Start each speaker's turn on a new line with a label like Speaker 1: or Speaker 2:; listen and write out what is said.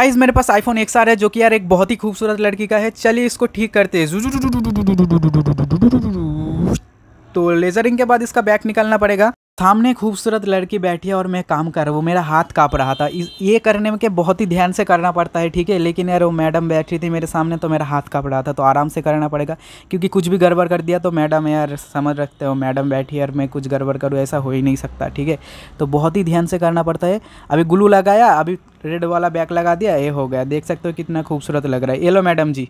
Speaker 1: guys मेरे पास iPhone x है जो कि यार एक बहुत ही खूबसूरत लड़की का है चलिए इसको ठीक करते तो लेजरिंग के बाद इसका बैक निकालना पड़ेगा सामने खूबसूरत लड़की बैठी है और मैं काम कर रहा हूँ मेरा हाथ काँप रहा था ये करने में के बहुत ही ध्यान से करना पड़ता है ठीक है लेकिन यार वो मैडम बैठी थी मेरे सामने तो मेरा हाथ काँप रहा था तो आराम से करना पड़ेगा क्योंकि कुछ भी गड़बड़ कर दिया तो मैडम यार समझ रखते हो मैडम बैठी है और मैं कुछ गड़बड़ करूँ ऐसा हो ही नहीं सकता ठीक है तो बहुत ही ध्यान से करना पड़ता है अभी ग्लू लगाया अभी रेड वाला बैक लगा दिया ये हो गया देख सकते हो कितना खूबसूरत लग रहा है ये लो मैडम जी